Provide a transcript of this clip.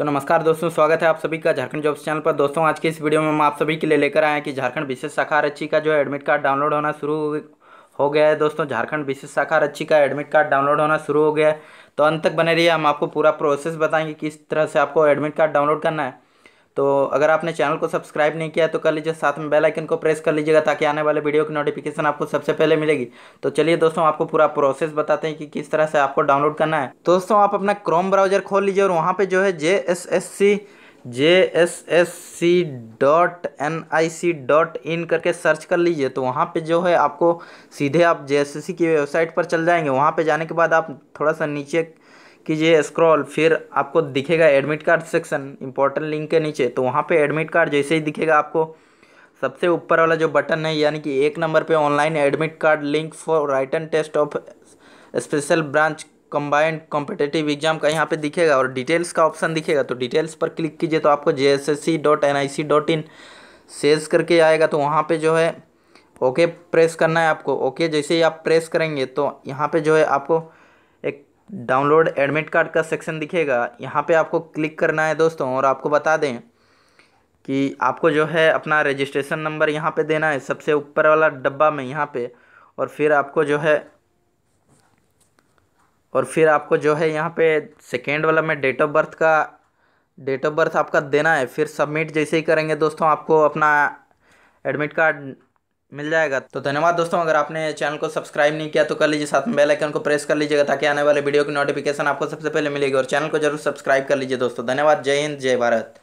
तो नमस्कार दोस्तों स्वागत है आप सभी का झारखंड जॉब्स चैनल पर दोस्तों आज के इस वीडियो में हम आप सभी के लिए लेकर आए हैं कि झारखंड विशेष शाखा रच्ची का जो एडमिट कार्ड डाउनलोड होना शुरू हो गया है दोस्तों झारखंड विशेष शाखा रच्ची का एडमिट कार्ड डाउनलोड होना शुरू हो गया है तो अंत तक बने रहिए हम आपको पूरा प्रोसेस बताएंगे किस तरह से आपको एडमिट कार्ड डाउनलोड करना है तो अगर आपने चैनल को सब्सक्राइब नहीं किया तो कर लीजिए साथ में बेल आइकन को प्रेस कर लीजिएगा ताकि आने वाले वीडियो की नोटिफिकेशन आपको सबसे पहले मिलेगी तो चलिए दोस्तों आपको पूरा प्रोसेस बताते हैं कि किस तरह से आपको डाउनलोड करना है दोस्तों आप अपना क्रोम ब्राउजर खोल लीजिए और वहाँ पर जो है J S S C J S S C dot N I C dot in करके सर्च कर लीजिए तो वहाँ पे जो है आपको सीधे आप जे एस एस सी की वेबसाइट पर चल जाएंगे वहाँ पे जाने के बाद आप थोड़ा सा नीचे कीजिए स्क्रॉल फिर आपको दिखेगा admit card section important link के नीचे तो वहाँ पे एडमिट कार्ड जैसे ही दिखेगा आपको सबसे ऊपर वाला जो बटन है यानी कि एक नंबर पे online admit card link for written test of special branch combined competitive exam का यहाँ पे दिखेगा और डिटेल्स का ऑप्शन दिखेगा तो डिटेल्स पर क्लिक कीजिए तो आपको J S S C dot N I C dot in सेज करके आएगा तो वहाँ पर जो है ओके प्रेस करना है आपको ओके जैसे ही आप प्रेस करेंगे तो यहाँ पे जो है आपको एक डाउनलोड एडमिट कार्ड का सेक्शन दिखेगा यहाँ पे आपको क्लिक करना है दोस्तों और आपको बता दें कि आपको जो है अपना रजिस्ट्रेशन नंबर यहाँ पे देना है सबसे ऊपर वाला डब्बा में यहाँ पे और फिर आपको जो है और फिर आपको जो है यहाँ पे सेकेंड वाला में डेट ऑफ बर्थ का डेट ऑफ बर्थ आपका देना है फिर सबमिट जैसे ही करेंगे दोस्तों आपको अपना एडमिट कार्ड मिल जाएगा तो धन्यवाद दोस्तों अगर आपने चैनल को सब्सक्राइब नहीं किया तो कर लीजिए साथ में बेल आइकन को प्रेस कर लीजिएगा ताकि आने वाले वीडियो की नोटिफिकेशन आपको सबसे पहले मिलेगी और चैनल को जरूर सब्सक्राइब कर लीजिए दोस्तों धन्यवाद जय हिंद जय भारत